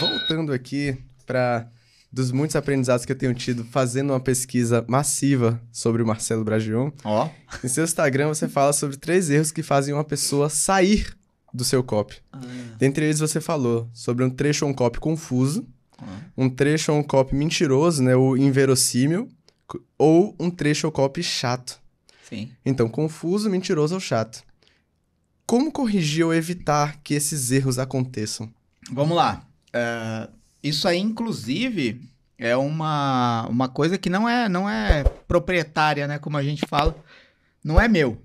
Voltando aqui para dos muitos aprendizados que eu tenho tido fazendo uma pesquisa massiva sobre o Marcelo Bragion. Ó. Oh. Em seu Instagram você fala sobre três erros que fazem uma pessoa sair do seu copy. Ah. Dentre eles você falou sobre um trecho ou um copy confuso, um trecho ou é um copy mentiroso, né? o inverossímil. Ou um trecho é ou copy chato. Sim. Então, confuso, mentiroso ou chato. Como corrigir ou evitar que esses erros aconteçam? Vamos lá. Uh, isso aí, inclusive, é uma, uma coisa que não é, não é proprietária, né? Como a gente fala. Não é meu.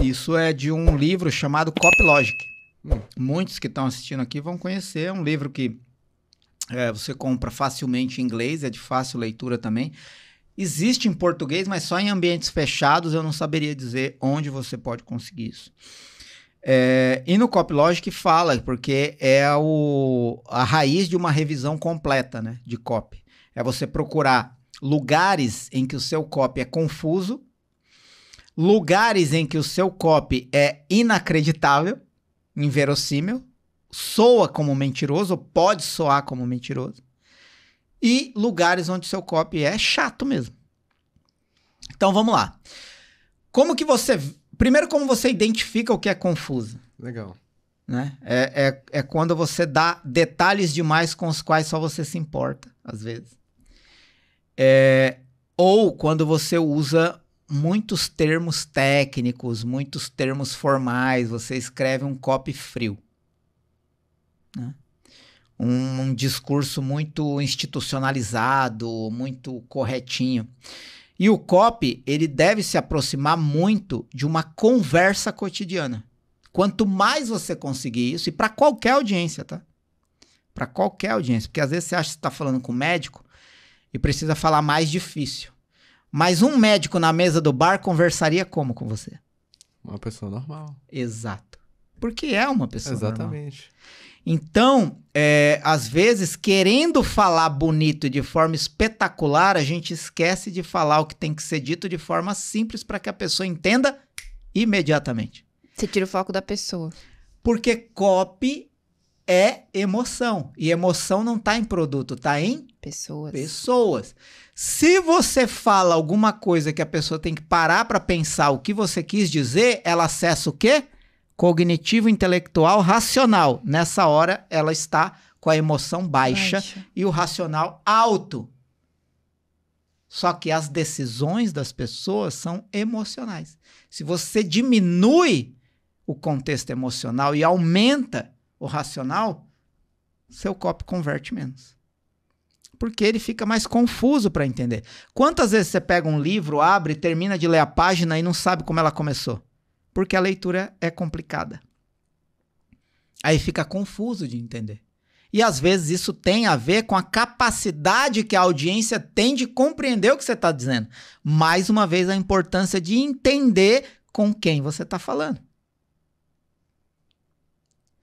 Isso é de um livro chamado Copy Logic. Hum. Muitos que estão assistindo aqui vão conhecer. É um livro que é, você compra facilmente em inglês, é de fácil leitura também. Existe em português, mas só em ambientes fechados eu não saberia dizer onde você pode conseguir isso. É, e no CopyLogic fala, porque é o, a raiz de uma revisão completa né, de copy. É você procurar lugares em que o seu copy é confuso, lugares em que o seu copy é inacreditável, inverossímil, soa como mentiroso, ou pode soar como mentiroso, e lugares onde seu copy é chato mesmo. Então vamos lá. Como que você. Primeiro, como você identifica o que é confuso? Legal. Né? É, é, é quando você dá detalhes demais com os quais só você se importa, às vezes. É, ou quando você usa muitos termos técnicos, muitos termos formais, você escreve um copy frio. Né? Um, um discurso muito institucionalizado, muito corretinho. E o COP, ele deve se aproximar muito de uma conversa cotidiana. Quanto mais você conseguir isso, e para qualquer audiência, tá? Para qualquer audiência, porque às vezes você acha que está falando com um médico e precisa falar mais difícil. Mas um médico na mesa do bar conversaria como com você? Uma pessoa normal. Exato. Porque é uma pessoa Exatamente. Normal. Então, é, às vezes, querendo falar bonito de forma espetacular, a gente esquece de falar o que tem que ser dito de forma simples para que a pessoa entenda imediatamente. Você tira o foco da pessoa. Porque copy é emoção. E emoção não está em produto, está em pessoas. Pessoas. Se você fala alguma coisa que a pessoa tem que parar para pensar o que você quis dizer, ela acessa o quê? cognitivo, intelectual, racional. Nessa hora, ela está com a emoção baixa, baixa, e o racional alto. Só que as decisões das pessoas são emocionais. Se você diminui o contexto emocional e aumenta o racional, seu copo converte menos. Porque ele fica mais confuso para entender. Quantas vezes você pega um livro, abre, termina de ler a página e não sabe como ela começou? porque a leitura é complicada. Aí fica confuso de entender. E às vezes isso tem a ver com a capacidade que a audiência tem de compreender o que você está dizendo. Mais uma vez, a importância de entender com quem você está falando.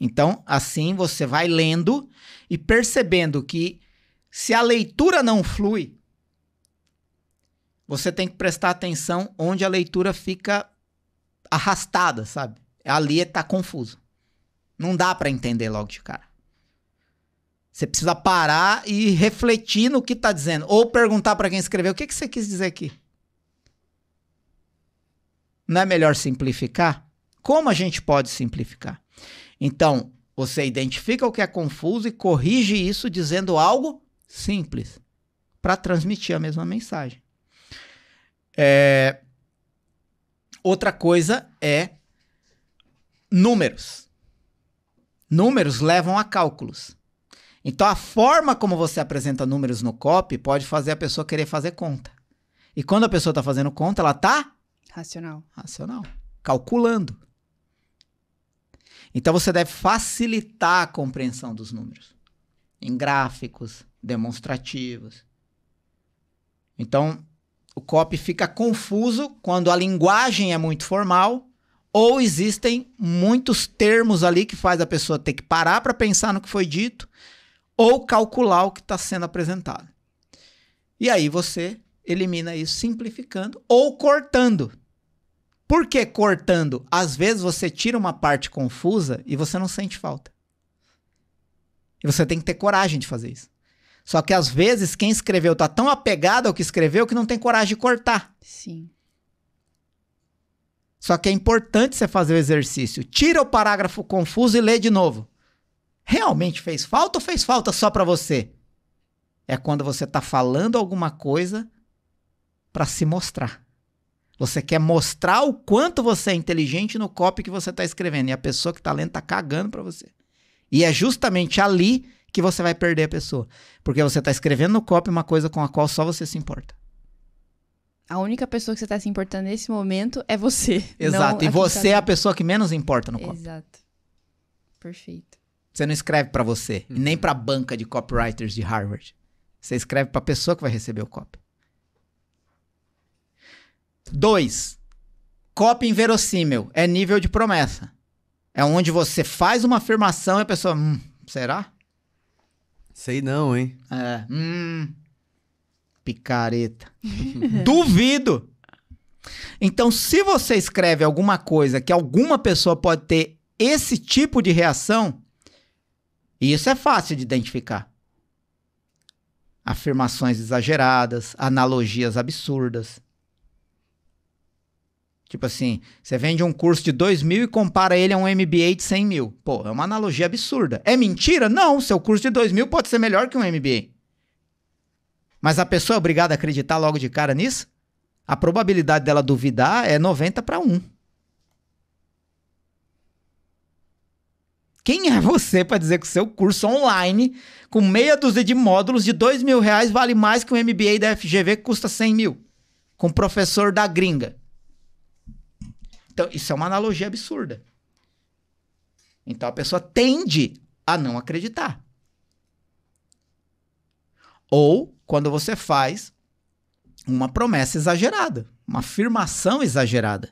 Então, assim você vai lendo e percebendo que se a leitura não flui, você tem que prestar atenção onde a leitura fica arrastada, sabe? Ali tá confuso. Não dá para entender logo de cara. Você precisa parar e refletir no que tá dizendo. Ou perguntar para quem escreveu: o que, que você quis dizer aqui? Não é melhor simplificar? Como a gente pode simplificar? Então, você identifica o que é confuso e corrige isso dizendo algo simples para transmitir a mesma mensagem. É, Outra coisa é números. Números levam a cálculos. Então, a forma como você apresenta números no copy pode fazer a pessoa querer fazer conta. E quando a pessoa está fazendo conta, ela está racional. Racional. Calculando. Então, você deve facilitar a compreensão dos números em gráficos demonstrativos. Então, o copy fica confuso quando a linguagem é muito formal ou existem muitos termos ali que faz a pessoa ter que parar para pensar no que foi dito ou calcular o que está sendo apresentado. E aí você elimina isso simplificando ou cortando. Por que cortando? Às vezes você tira uma parte confusa e você não sente falta. E você tem que ter coragem de fazer isso. Só que às vezes quem escreveu tá tão apegado ao que escreveu que não tem coragem de cortar. Sim. Só que é importante você fazer o exercício. Tira o parágrafo confuso e lê de novo. Realmente fez falta ou fez falta só para você? É quando você tá falando alguma coisa para se mostrar. Você quer mostrar o quanto você é inteligente no copy que você está escrevendo. E a pessoa que está lendo está cagando para você. E é justamente ali que você vai perder a pessoa. Porque você está escrevendo no copy uma coisa com a qual só você se importa. A única pessoa que você está se importando nesse momento é você. Exato. E você tá... é a pessoa que menos importa no copy. Exato. Perfeito. Você não escreve para você, uhum. nem para a banca de copywriters de Harvard. Você escreve para a pessoa que vai receber o copy. Dois, copy inverossímil é nível de promessa. É onde você faz uma afirmação e a pessoa, hum, será? Sei não, hein? É. Hum. Picareta. Duvido! Então, se você escreve alguma coisa que alguma pessoa pode ter esse tipo de reação, isso é fácil de identificar. Afirmações exageradas, analogias absurdas, Tipo assim, você vende um curso de 2 mil e compara ele a um MBA de 100 mil. Pô, é uma analogia absurda. É mentira? Não, seu curso de 2 mil pode ser melhor que um MBA. Mas a pessoa é obrigada a acreditar logo de cara nisso? A probabilidade dela duvidar é 90 para 1. Quem é você para dizer que o seu curso online, com meia dúzia de módulos de 2 mil reais, vale mais que um MBA da FGV que custa 100 mil? Com professor da gringa. Então, isso é uma analogia absurda. Então, a pessoa tende a não acreditar. Ou quando você faz uma promessa exagerada, uma afirmação exagerada.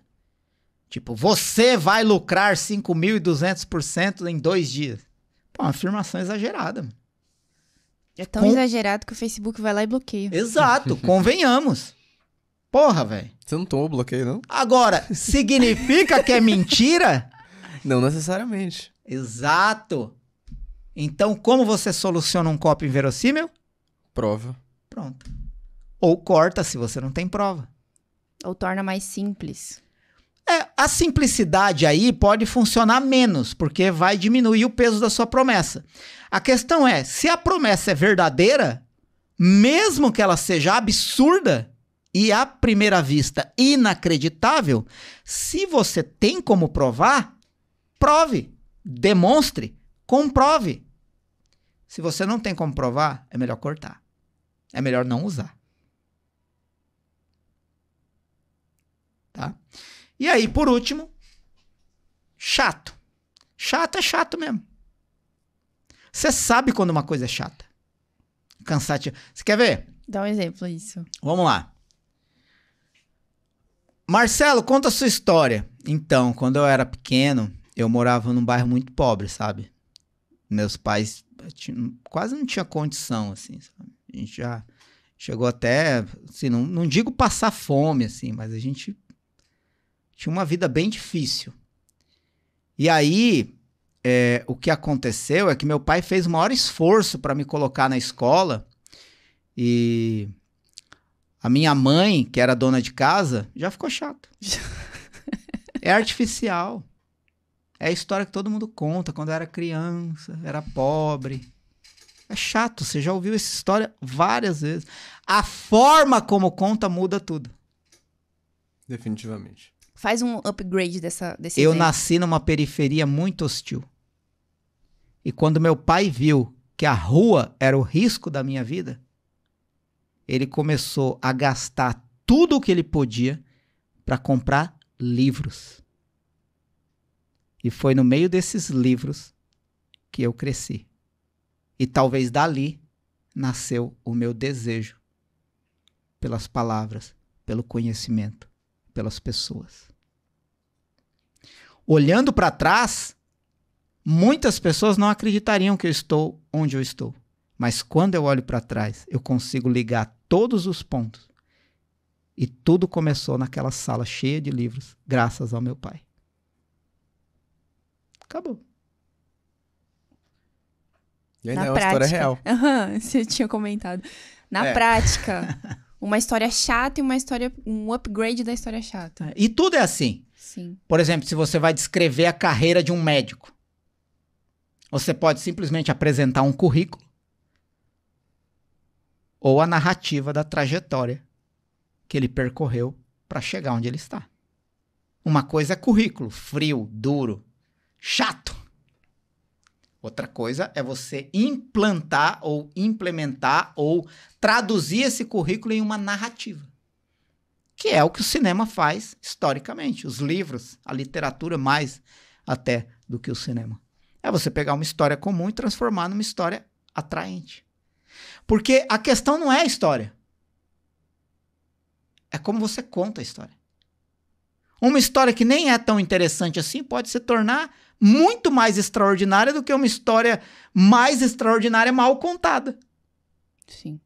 Tipo, você vai lucrar 5.200% em dois dias. Pô, uma afirmação exagerada. É tão Com... exagerado que o Facebook vai lá e bloqueia. Exato, convenhamos. Porra, velho. Você não tomou bloqueio, não? Agora, significa que é mentira? Não necessariamente. Exato. Então, como você soluciona um copo inverossímil? Prova. Pronto. Ou corta se você não tem prova. Ou torna mais simples. É, a simplicidade aí pode funcionar menos, porque vai diminuir o peso da sua promessa. A questão é, se a promessa é verdadeira, mesmo que ela seja absurda, e à primeira vista inacreditável, se você tem como provar, prove, demonstre, comprove. Se você não tem como provar, é melhor cortar. É melhor não usar. Tá? E aí, por último, chato. Chato é chato mesmo. Você sabe quando uma coisa é chata. Cansativa. Você quer ver? Dá um exemplo isso. Vamos lá. Marcelo, conta a sua história. Então, quando eu era pequeno, eu morava num bairro muito pobre, sabe? Meus pais tinha, quase não tinha condição, assim, sabe? A gente já chegou até, assim, não, não digo passar fome, assim, mas a gente tinha uma vida bem difícil. E aí, é, o que aconteceu é que meu pai fez o maior esforço para me colocar na escola e a minha mãe, que era dona de casa, já ficou chata. é artificial. É a história que todo mundo conta quando era criança, era pobre. É chato, você já ouviu essa história várias vezes. A forma como conta muda tudo. Definitivamente. Faz um upgrade dessa desse Eu exemplo. nasci numa periferia muito hostil. E quando meu pai viu que a rua era o risco da minha vida, ele começou a gastar tudo o que ele podia para comprar livros. E foi no meio desses livros que eu cresci. E talvez dali nasceu o meu desejo pelas palavras, pelo conhecimento, pelas pessoas. Olhando para trás, muitas pessoas não acreditariam que eu estou onde eu estou. Mas quando eu olho para trás, eu consigo ligar todos os pontos. E tudo começou naquela sala cheia de livros, graças ao meu pai. Acabou. E ainda Na é uma prática. história real. Uhum, você tinha comentado. Na é. prática, uma história chata e uma história. um upgrade da história chata. É, e tudo é assim. Sim. Por exemplo, se você vai descrever a carreira de um médico, você pode simplesmente apresentar um currículo ou a narrativa da trajetória que ele percorreu para chegar onde ele está. Uma coisa é currículo, frio, duro, chato. Outra coisa é você implantar ou implementar ou traduzir esse currículo em uma narrativa. Que é o que o cinema faz historicamente, os livros, a literatura mais até do que o cinema. É você pegar uma história comum e transformar numa história atraente. Porque a questão não é a história. É como você conta a história. Uma história que nem é tão interessante assim pode se tornar muito mais extraordinária do que uma história mais extraordinária mal contada. Sim.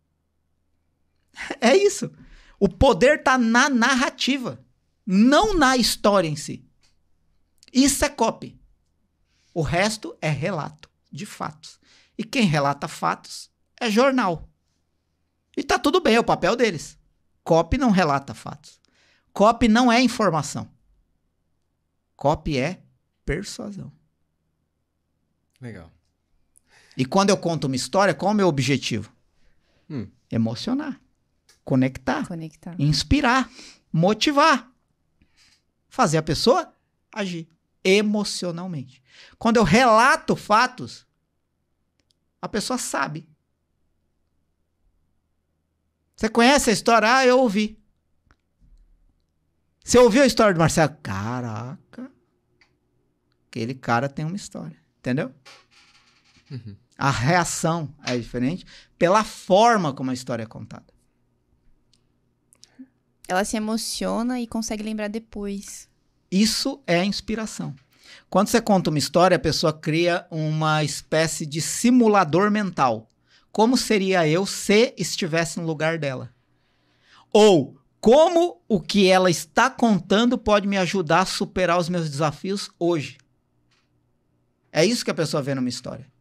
É isso. O poder está na narrativa, não na história em si. Isso é copy. O resto é relato de fatos. E quem relata fatos é jornal. E tá tudo bem, é o papel deles. COP não relata fatos. COP não é informação. COP é persuasão. Legal. E quando eu conto uma história, qual é o meu objetivo? Hum. Emocionar, conectar, conectar, inspirar, motivar, fazer a pessoa agir emocionalmente. Quando eu relato fatos, a pessoa sabe você conhece a história? Ah, eu ouvi. Você ouviu a história do Marcelo? Caraca. Aquele cara tem uma história. Entendeu? Uhum. A reação é diferente pela forma como a história é contada. Ela se emociona e consegue lembrar depois. Isso é inspiração. Quando você conta uma história, a pessoa cria uma espécie de simulador mental como seria eu se estivesse no lugar dela? Ou como o que ela está contando pode me ajudar a superar os meus desafios hoje? É isso que a pessoa vê numa história.